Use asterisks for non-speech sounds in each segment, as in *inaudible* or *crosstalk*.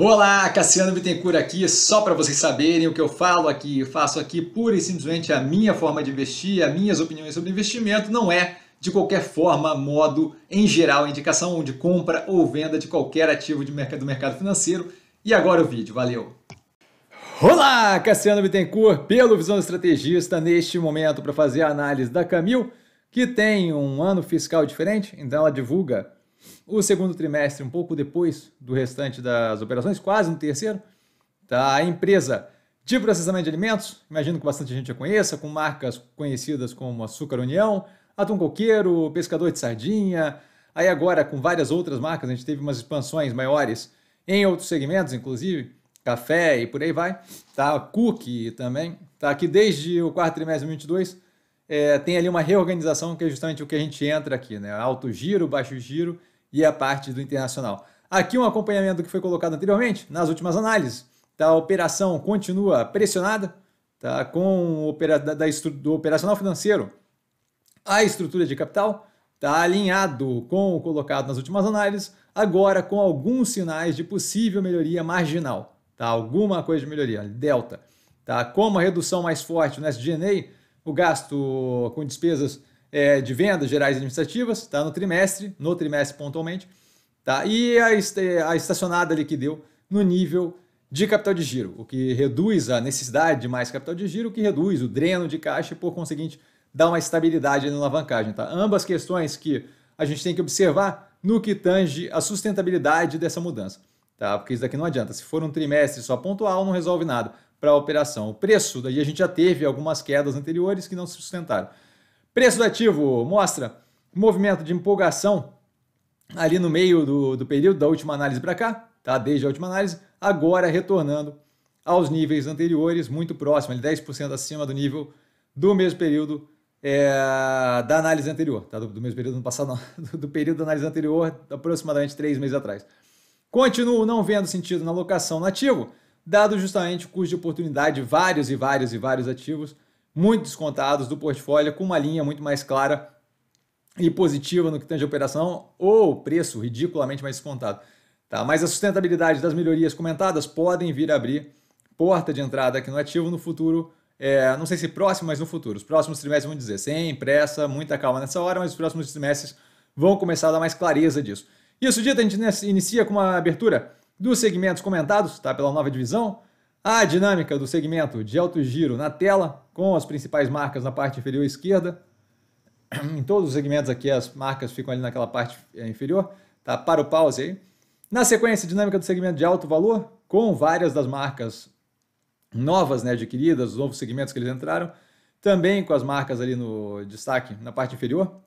Olá, Cassiano Bittencourt aqui, só para vocês saberem o que eu falo aqui, eu faço aqui pura e simplesmente a minha forma de investir, as minhas opiniões sobre investimento, não é de qualquer forma, modo, em geral, indicação de compra ou venda de qualquer ativo de mercado, do mercado financeiro. E agora o vídeo, valeu! Olá, Cassiano Bittencourt, pelo Visão do Estrategista, neste momento para fazer a análise da Camil, que tem um ano fiscal diferente, então ela divulga o segundo trimestre, um pouco depois do restante das operações, quase no terceiro, tá? a empresa de processamento de alimentos, imagino que bastante gente a conheça, com marcas conhecidas como Açúcar União, Atum Coqueiro, Pescador de Sardinha, aí agora com várias outras marcas, a gente teve umas expansões maiores em outros segmentos, inclusive café e por aí vai, tá? Cookie também, tá? aqui desde o quarto trimestre de 2022 é, eh, tem ali uma reorganização que é justamente o que a gente entra aqui, né? Alto giro, baixo giro e a parte do internacional. Aqui um acompanhamento que foi colocado anteriormente, nas últimas análises. Tá, a operação continua pressionada, tá, com o opera, da, da, do operacional financeiro, a estrutura de capital está alinhado com o colocado nas últimas análises, agora com alguns sinais de possível melhoria marginal, tá? Alguma coisa de melhoria, delta, tá? Com uma redução mais forte no SG&A, o gasto com despesas é, de vendas gerais administrativas, está No trimestre, no trimestre pontualmente, tá? E a, a estacionada ali que deu no nível de capital de giro, o que reduz a necessidade de mais capital de giro, o que reduz o dreno de caixa e, por conseguinte, dá uma estabilidade na alavancagem. Tá? Ambas questões que a gente tem que observar no que tange a sustentabilidade dessa mudança. Tá? Porque isso daqui não adianta. Se for um trimestre só pontual, não resolve nada para a operação. O preço, daí a gente já teve algumas quedas anteriores que não se sustentaram. Preço do ativo mostra movimento de empolgação ali no meio do, do período, da última análise para cá, tá? desde a última análise, agora retornando aos níveis anteriores, muito próximo, 10% acima do nível do mesmo período é, da análise anterior, tá? do, do mesmo período do passado, não, *laughs* do, período da análise anterior, aproximadamente três meses atrás. Continuo não vendo sentido na locação no ativo, dado justamente o custo de oportunidade de vários e vários e vários ativos muito descontados do portfólio, com uma linha muito mais clara e positiva no que tange a operação, ou preço ridiculamente mais descontado. Tá? Mas a sustentabilidade das melhorias comentadas podem vir a abrir porta de entrada aqui no ativo no futuro. É, não sei se próximo, mas no futuro. Os próximos trimestres, vão dizer, sem pressa, muita calma nessa hora, mas os próximos trimestres vão começar a dar mais clareza disso. Isso dito, a gente inicia com uma abertura dos segmentos comentados tá, pela nova divisão. A dinâmica do segmento de alto giro na tela, com as principais marcas na parte inferior esquerda. *clears throat* Em todos os segmentos aqui, as marcas ficam ali naquela parte eh, inferior. Tá? Para o pause aí. Na sequência, dinâmica do segmento de alto valor, com várias das marcas novas né, adquiridas, os novos segmentos que eles entraram. Também com as marcas ali no destaque na parte inferior.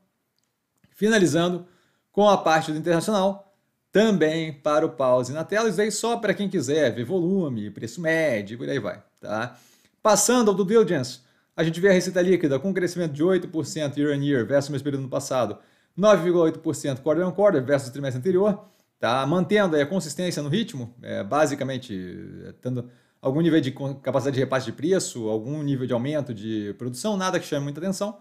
Finalizando com a parte do internacional, também para o pause na tela. Isso daí só para quem quiser ver volume, preço médio, por aí vai. Tá? Passando ao do diligence, a gente vê a receita líquida com crescimento de 8% year on year versus o mesmo período no passado, 9,8% quarter on quarter versus o trimestre anterior, tá? mantendo a consistência no ritmo, é, basicamente é, tendo algum nível de capacidade de repasse de preço, algum nível de aumento de produção, nada que chame muita atenção.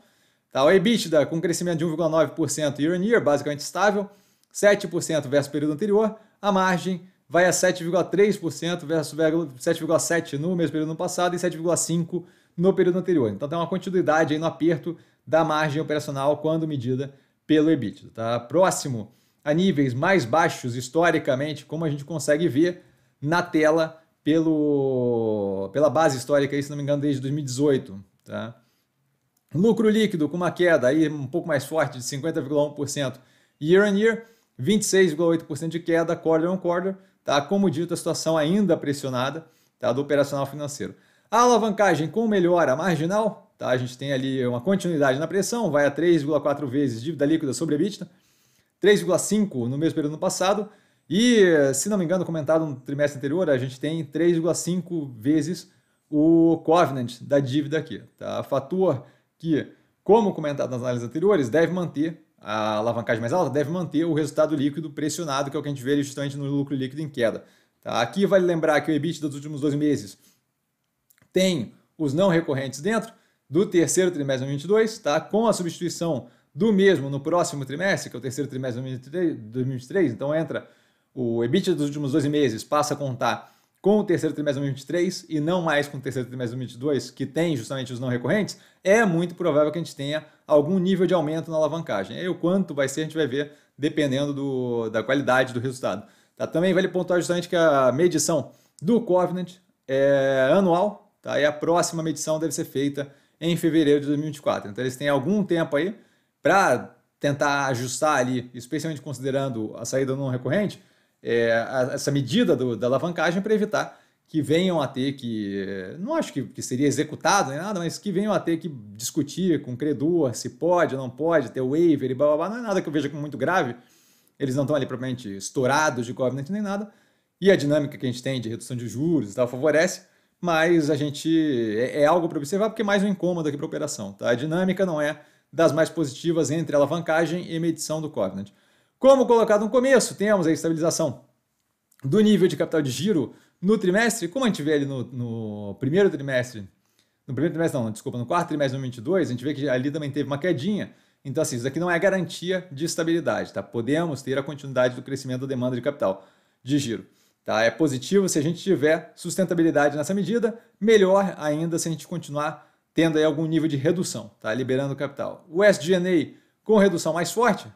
Tá? O EBITDA com um crescimento de 1,9% year on year, basicamente estável, 7% versus o período anterior, a margem vai a 7,3% versus 7,7% no mesmo período passado e 7,5% no período anterior. Então, tem uma continuidade aí no aperto da margem operacional quando medida pelo EBITDA. Tá? Próximo a níveis mais baixos historicamente, como a gente consegue ver na tela pelo, pela base histórica, aí, se não me engano, desde 2018. Tá? Lucro líquido com uma queda aí um pouco mais forte de 50,1% year on year 26,8% de queda quarter on quarter, tá? Como dito, a situação ainda pressionada, tá? Do operacional financeiro. A alavancagem com melhora marginal, tá? A gente tem ali uma continuidade na pressão, vai a 3,4 vezes dívida líquida sobre EBITDA, 3,5 no mesmo período no passado, e, se não me engano, comentado no trimestre anterior, a gente tem 3,5 vezes o covenant da dívida aqui. Tá? Fator que, como comentado nas análises anteriores, deve manter a alavancagem mais alta, deve manter o resultado líquido pressionado, que é o que a gente vê justamente no lucro líquido em queda. Tá? Aqui vale lembrar que o EBIT dos últimos dois meses tem os não recorrentes dentro do terceiro trimestre de 2022, tá? com a substituição do mesmo no próximo trimestre, que é o terceiro trimestre de 2023, então entra o EBIT dos últimos 12 meses, passa a contar com o terceiro trimestre de 2023 e não mais com o terceiro trimestre de 2022, que tem justamente os não recorrentes, é muito provável que a gente tenha algum nível de aumento na alavancagem. E o quanto vai ser, a gente vai ver dependendo do, da qualidade do resultado. Tá? Também vale pontuar justamente que a medição do Covenant é anual, tá? e a próxima medição deve ser feita em fevereiro de 2024. Então, eles têm algum tempo aí para tentar ajustar ali, especialmente considerando a saída não recorrente, é, essa medida do, da alavancagem para evitar que venham a ter que, não acho que, que seria executado nem nada, mas que venham a ter que discutir com o credor se pode ou não pode, ter waiver e blá blá blá, não é nada que eu veja como muito grave, eles não estão ali propriamente estourados de covenant nem nada, e a dinâmica que a gente tem de redução de juros e tal favorece, mas a gente é, é algo para observar porque é mais um incômodo aqui para a operação, tá? A dinâmica não é das mais positivas entre alavancagem e medição do covenant. Como colocado no começo, temos a estabilização do nível de capital de giro no trimestre, como a gente vê ali no, no primeiro trimestre, no primeiro trimestre não, desculpa, no quarto trimestre de 2022, a gente vê que ali também teve uma quedinha, então, assim, isso aqui não é garantia de estabilidade, tá? Podemos ter a continuidade do crescimento da demanda de capital de giro, tá? É positivo se a gente tiver sustentabilidade nessa medida, melhor ainda se a gente continuar tendo aí algum nível de redução, tá? Liberando capital. O SG&A com redução mais forte,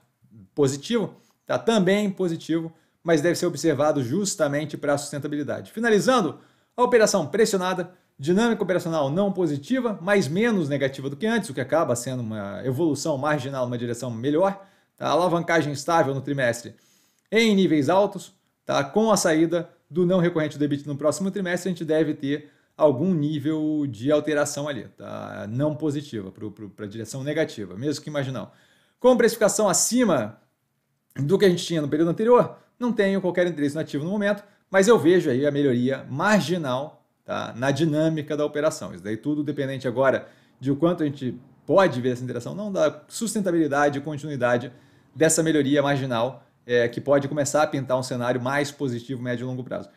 positivo? Está também positivo, mas deve ser observado justamente para a sustentabilidade. Finalizando, a operação pressionada, dinâmica operacional não positiva, mas menos negativa do que antes, o que acaba sendo uma evolução marginal numa direção melhor. Tá? Alavancagem estável no trimestre em níveis altos, tá? com a saída do não recorrente do EBIT no próximo trimestre, a gente deve ter algum nível de alteração ali, tá? não positiva, para a direção negativa, mesmo que imaginar. Com precificação acima do que a gente tinha no período anterior, não tenho qualquer interesse nativo no momento, mas eu vejo aí a melhoria marginal tá, na dinâmica da operação. Isso daí tudo dependente agora de o quanto a gente pode ver essa interação, não da sustentabilidade e continuidade dessa melhoria marginal é, que pode começar a pintar um cenário mais positivo médio e longo prazo.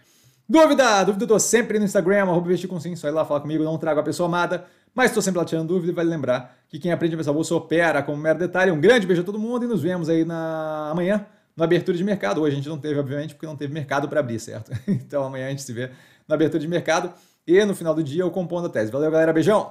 Dúvida? Dúvida eu tô sempre no Instagram, arroba Vai lá falar comigo, não trago a pessoa amada mas estou sempre lá tirando dúvida e vale lembrar que quem aprende a pensar bolsa opera como mero detalhe. Um grande beijo a todo mundo e nos vemos aí na amanhã na abertura de mercado. Hoje a gente não teve, obviamente, porque não teve mercado para abrir, certo? *laughs* Então amanhã a gente se vê na abertura de mercado e no final do dia eu compondo a tese. Valeu, galera. Beijão!